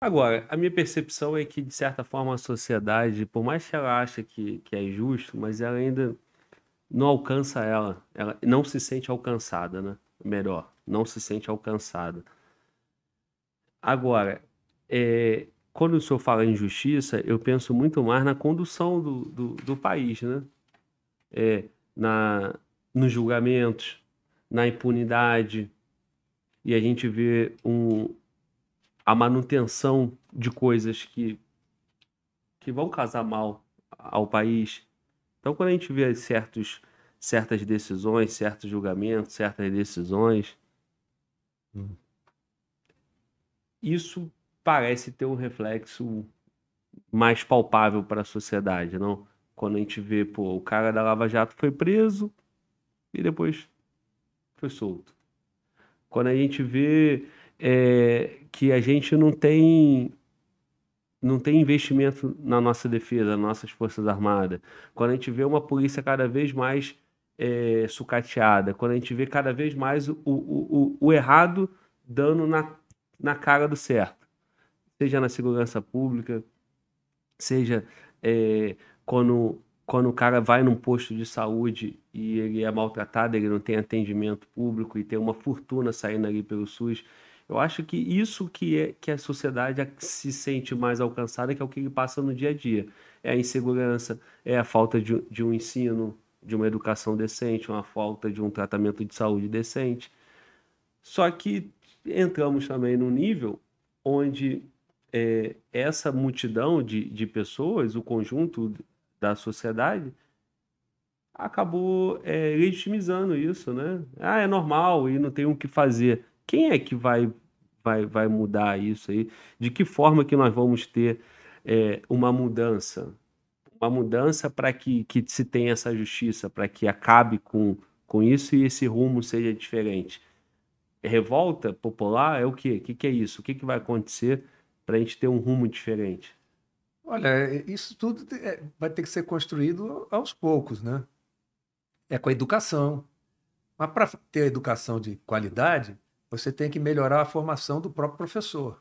Agora, a minha percepção é que, de certa forma, a sociedade, por mais que ela ache que, que é justo, mas ela ainda não alcança ela. Ela não se sente alcançada, né? Melhor, não se sente alcançada. Agora, é, quando o senhor fala em justiça, eu penso muito mais na condução do, do, do país, né? É, na, nos julgamentos, na impunidade. E a gente vê um, a manutenção de coisas que, que vão casar mal ao país. Então, quando a gente vê certos, certas decisões, certos julgamentos, certas decisões, isso parece ter um reflexo mais palpável para a sociedade, não? Quando a gente vê, pô, o cara da Lava Jato foi preso e depois foi solto. Quando a gente vê é, que a gente não tem não tem investimento na nossa defesa, nas nossas forças armadas. Quando a gente vê uma polícia cada vez mais é, sucateada, quando a gente vê cada vez mais o, o, o, o errado dando na, na cara do certo, seja na segurança pública, seja é, quando, quando o cara vai num posto de saúde e ele é maltratado, ele não tem atendimento público e tem uma fortuna saindo ali pelo SUS, eu acho que isso que, é, que a sociedade se sente mais alcançada, que é o que passa no dia a dia. É a insegurança, é a falta de, de um ensino, de uma educação decente, uma falta de um tratamento de saúde decente. Só que entramos também num nível onde é, essa multidão de, de pessoas, o conjunto da sociedade, acabou é, legitimizando isso, né? Ah, é normal e não tem o que fazer quem é que vai, vai, vai mudar isso aí? De que forma que nós vamos ter é, uma mudança? Uma mudança para que, que se tenha essa justiça, para que acabe com, com isso e esse rumo seja diferente. Revolta popular é o quê? O que, que é isso? O que, que vai acontecer para a gente ter um rumo diferente? Olha, é, isso tudo é, vai ter que ser construído aos poucos, né? É com a educação. Mas para ter educação de qualidade, você tem que melhorar a formação do próprio professor.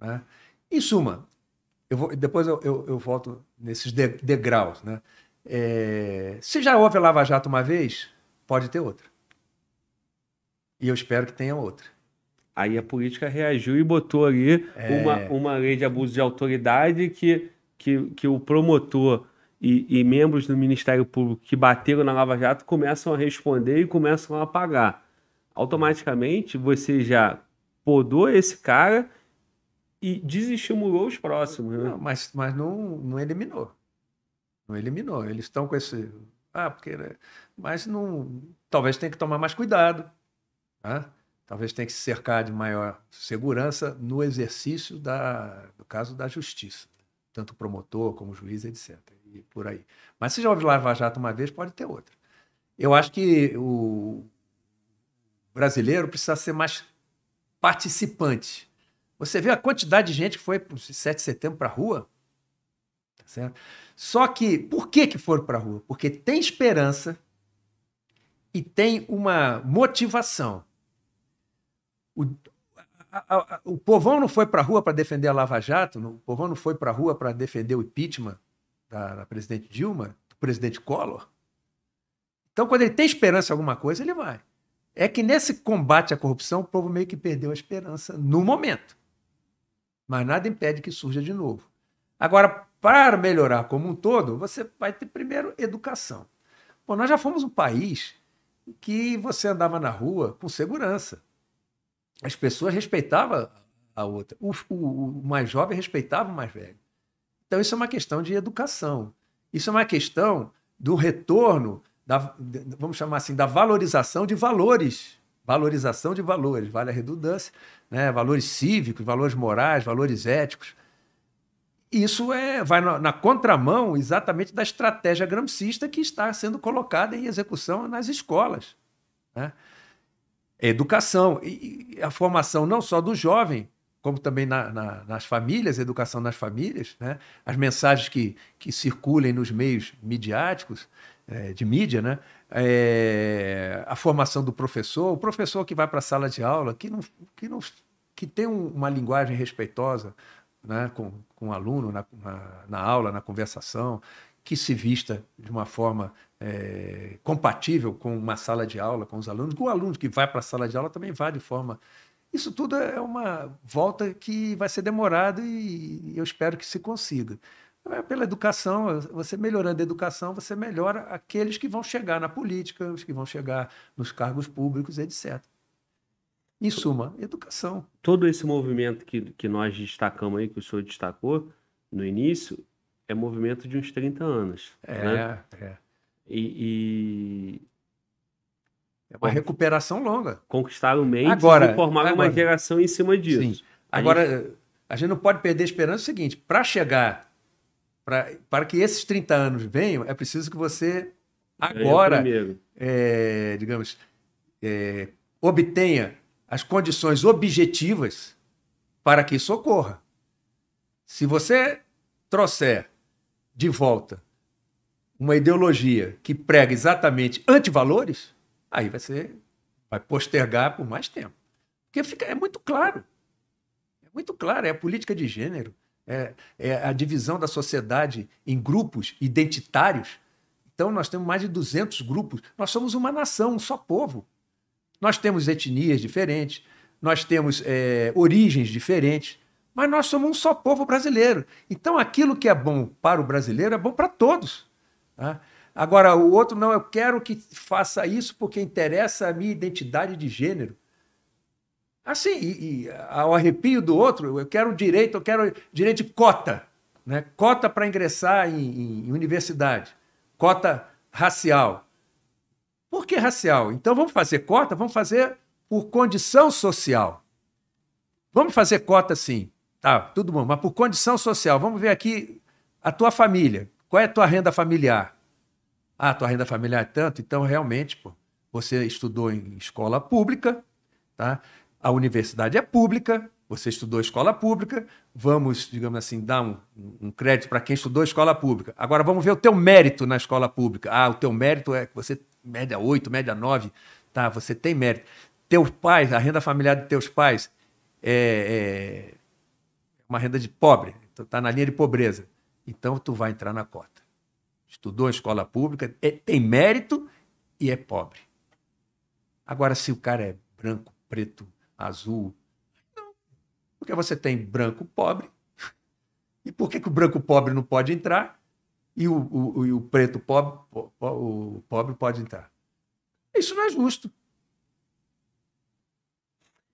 Né? Em suma, eu vou, depois eu, eu, eu, volto nesses degraus. Né? É, se já houve a Lava Jato uma vez, pode ter outra. E eu espero que tenha outra. Aí a política reagiu e botou ali é... uma, uma lei de abuso de autoridade que, que, que o promotor e, e membros do Ministério Público que bateram na Lava Jato começam a responder e começam a pagar automaticamente você já podou esse cara e desestimulou os próximos. Né? Não, mas mas não, não eliminou. Não eliminou. Eles estão com esse. Ah, porque. Né? Mas não. Talvez tenha que tomar mais cuidado. Tá? Talvez tenha que se cercar de maior segurança no exercício da, do caso da justiça. Tanto promotor como juiz, etc. E por aí. Mas se já houve Lava Jato uma vez, pode ter outra. Eu acho que o, brasileiro precisa ser mais participante. Você vê a quantidade de gente que foi para o 7 de setembro para a rua? Tá certo? Só que, por que, que foram para a rua? Porque tem esperança e tem uma motivação. O, a, a, o povão não foi para a rua para defender a Lava Jato, o povão não foi para a rua para defender o impeachment da, da presidente Dilma, do presidente Collor. Então, quando ele tem esperança em alguma coisa, ele vai é que nesse combate à corrupção, o povo meio que perdeu a esperança no momento. Mas nada impede que surja de novo. Agora, para melhorar como um todo, você vai ter primeiro educação. Bom, nós já fomos um país que você andava na rua com segurança. As pessoas respeitavam a outra. O, o, o mais jovem respeitava o mais velho. Então, isso é uma questão de educação. Isso é uma questão do retorno da, vamos chamar assim, da valorização de valores. Valorização de valores, vale a redundância, né? valores cívicos, valores morais, valores éticos. Isso é, vai na, na contramão exatamente da estratégia gramscista que está sendo colocada em execução nas escolas. Né? Educação, e, e a formação não só do jovem, como também na, na, nas famílias, educação nas famílias, né? as mensagens que, que circulem nos meios midiáticos, é, de mídia, né? É, a formação do professor, o professor que vai para a sala de aula, que, não, que, não, que tem um, uma linguagem respeitosa né? com, com o aluno na, na, na aula, na conversação, que se vista de uma forma é, compatível com uma sala de aula, com os alunos, com o aluno que vai para a sala de aula também vai de forma. Isso tudo é uma volta que vai ser demorada e eu espero que se consiga. É, pela educação, você melhorando a educação, você melhora aqueles que vão chegar na política, os que vão chegar nos cargos públicos, etc. Em suma, educação. Todo esse movimento que, que nós destacamos aí, que o senhor destacou no início, é movimento de uns 30 anos. É, né? é. E, e... É uma recuperação longa. Conquistaram mentes agora, e formaram agora. uma geração em cima disso. Sim. Agora, a gente... a gente não pode perder a esperança. É o seguinte, para chegar para que esses 30 anos venham, é preciso que você agora, é, digamos, é, obtenha as condições objetivas para que isso ocorra. Se você trouxer de volta uma ideologia que prega exatamente antivalores, aí vai ser vai postergar por mais tempo. Porque fica, é muito claro. É muito claro, é a política de gênero é, é a divisão da sociedade em grupos identitários. Então, nós temos mais de 200 grupos. Nós somos uma nação, um só povo. Nós temos etnias diferentes, nós temos é, origens diferentes, mas nós somos um só povo brasileiro. Então, aquilo que é bom para o brasileiro é bom para todos. Tá? Agora, o outro, não, eu quero que faça isso porque interessa a minha identidade de gênero. Assim, e, e ao arrepio do outro, eu quero direito, eu quero direito de cota, né? cota para ingressar em, em, universidade, cota racial. Por que racial? Então vamos fazer cota? Vamos fazer por condição social. Vamos fazer cota sim. Tá, tudo bom, mas por condição social. Vamos ver aqui a tua família. Qual é a tua renda familiar? Ah, tua renda familiar é tanto? Então, realmente, pô, você estudou em escola pública, tá? a universidade é pública, você estudou escola pública, vamos, digamos assim, dar um, um crédito para quem estudou escola pública. Agora vamos ver o teu mérito na escola pública. Ah, o teu mérito é que você média 8, média 9, tá, você tem mérito. Teus pais, a renda familiar de teus pais é, é uma renda de pobre, está então na linha de pobreza. Então tu vai entrar na cota. Estudou em escola pública, é, tem mérito e é pobre. Agora, se o cara é branco, preto, azul. Não. Porque você tem branco pobre. E por que, que o branco pobre não pode entrar e o, o, e o preto pobre, o pobre pode entrar? Isso não é justo.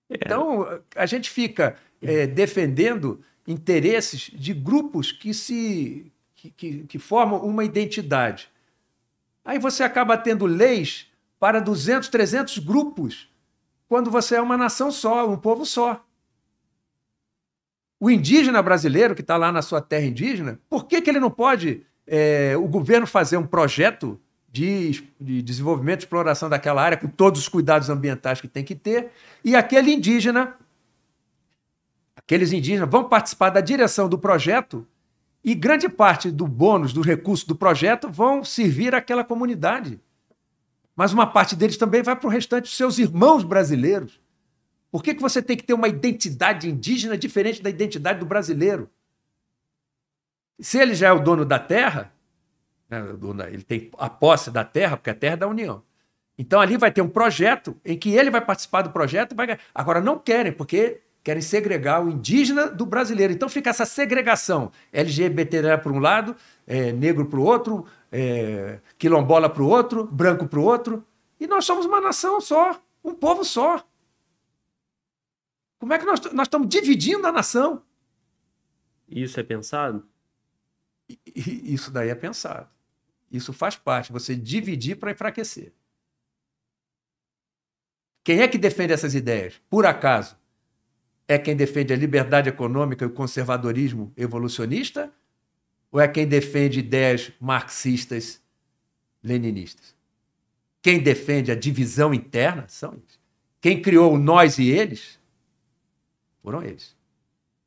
É. Então, a gente fica é, defendendo interesses de grupos que se que, que, que, formam uma identidade. Aí você acaba tendo leis para 200, 300 grupos quando você é uma nação só, um povo só. O indígena brasileiro que está lá na sua terra indígena, por que, que ele não pode, é, o governo, fazer um projeto de, de desenvolvimento e exploração daquela área com todos os cuidados ambientais que tem que ter? E aquele indígena, aqueles indígenas vão participar da direção do projeto e grande parte do bônus, do recurso do projeto vão servir àquela comunidade mas uma parte deles também vai para o restante dos seus irmãos brasileiros. Por que, que você tem que ter uma identidade indígena diferente da identidade do brasileiro? Se ele já é o dono da terra, né, ele tem a posse da terra, porque a terra é da União. Então ali vai ter um projeto em que ele vai participar do projeto. Vai... Agora não querem, porque querem segregar o indígena do brasileiro. Então fica essa segregação: LGBT para um lado, é, negro para o outro, é, quilombola para o outro, branco para o outro. E nós somos uma nação só, um povo só. Como é que nós, nós estamos dividindo a nação? Isso é pensado? Isso daí é pensado. Isso faz parte, você dividir para enfraquecer. Quem é que defende essas ideias? Por acaso? é quem defende a liberdade econômica e o conservadorismo evolucionista? Ou é quem defende ideias marxistas, leninistas? Quem defende a divisão interna são eles. Quem criou o nós e eles foram eles.